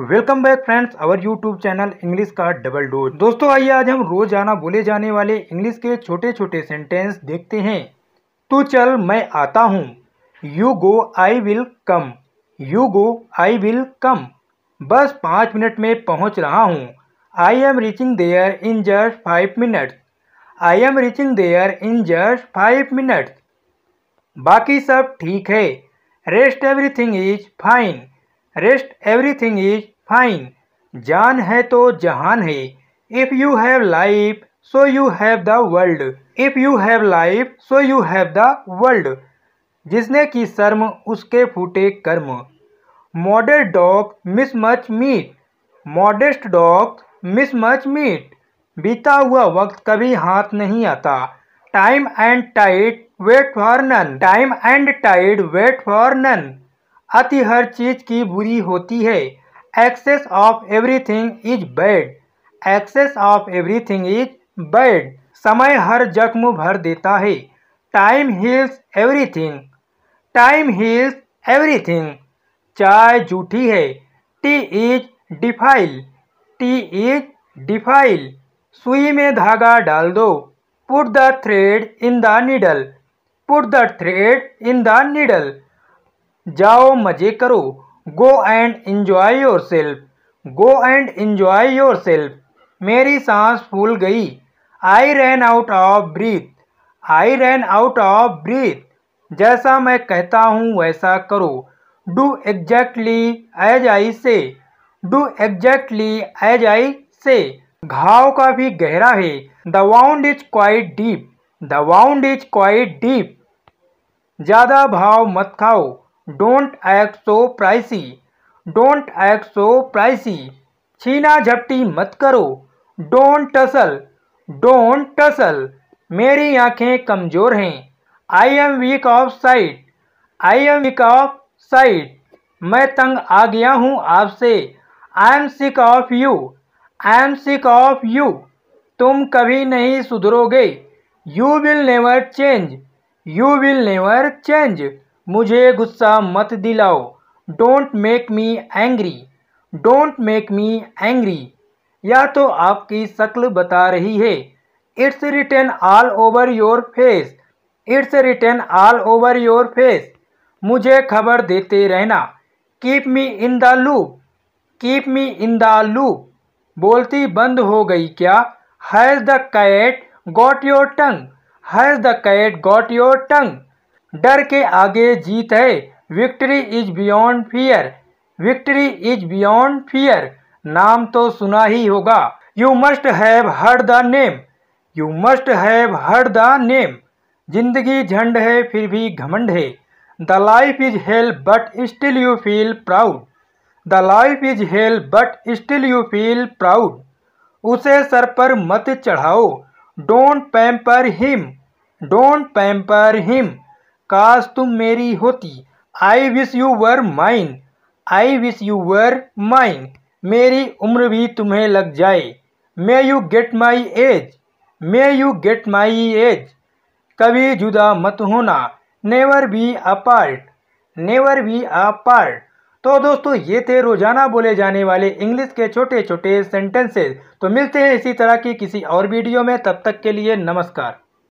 welcome back friends our YouTube channel English का double dose दोस्तों आइए आज हम रोजाना बोले जाने वाले इंग्लिश के छोटे छोटे सेंटेंस देखते हैं तू तो चल मैं आता हूँ you go I will come you go I will come बस पाँच मिनट में पहुँच रहा हूँ I am reaching there in just five minutes I am reaching there in just five minutes बाकी सब ठीक है rest everything is fine rest everything is fine जान है तो जहान है if you have life so you have the world if you have life so you have the world जिसने की शर्म उसके फूटे कर्म modest dog miss much meat modest dog miss much meat बीता हुआ वक्त कभी हाथ नहीं आता time and tide wait for none time and tide wait for none अति हर चीज़ की बुरी होती है excess of everything is bad excess of everything is bad समय हर जख्म भर देता है time heals everything time heals everything चाय झूठी है T is defile tea is defile सुई में धागा डाल दो put the thread in the needle put the thread in the needle जाओ मजे करो go and enjoy yourself go and enjoy yourself मेरी सांस फूल गई I ran out of breath I ran out of breath जैसा मैं कहता हूँ वैसा करो डू एग्जैक्टली एज आई से डू एग्जैक्टली एज आई से घाव का भी गहरा है the wound is quite deep the wound is quite deep ज़्यादा भाव मत खाओ don't act so pricey don't act so pricey छीना झपटी मत करो डोंट टसल डोंट टसल मेरी आंखें कमज़ोर हैं I am weak of sight I am weak of sight मैं तंग आ गया हूँ आपसे I am sick of you I am sick of you तुम कभी नहीं सुधरोगे you will never change you will never change मुझे गुस्सा मत दिलाओ don't make me angry don't make me angry या तो आपकी शक्ल बता रही है it's written all over your face it's written all over your face मुझे खबर देते रहना keep me in the loop keep me in the loop बोलती बंद हो गई क्या has the cat got your tongue has the cat got your tongue डर के आगे जीत है victory is beyond fear victory is beyond fear नाम तो सुना ही होगा you must have heard the name you must have heard the name जिंदगी झंड है फिर भी घमंड है the life is hell but still you feel proud the life is hell but still you feel proud उसे सर पर मत चढ़ाओ don't pamper him don't pamper him काश तुम मेरी होती I wish you were mine I wish you were mine मेरी उम्र भी तुम्हें लग जाए may you get my age may you get my age कभी जुदा मत होना never be apart never be apart तो दोस्तों ये थे रोजाना बोले जाने वाले इंग्लिश के छोटे छोटे सेंटेंसेस तो मिलते हैं इसी तरह की किसी और वीडियो में तब तक के लिए नमस्कार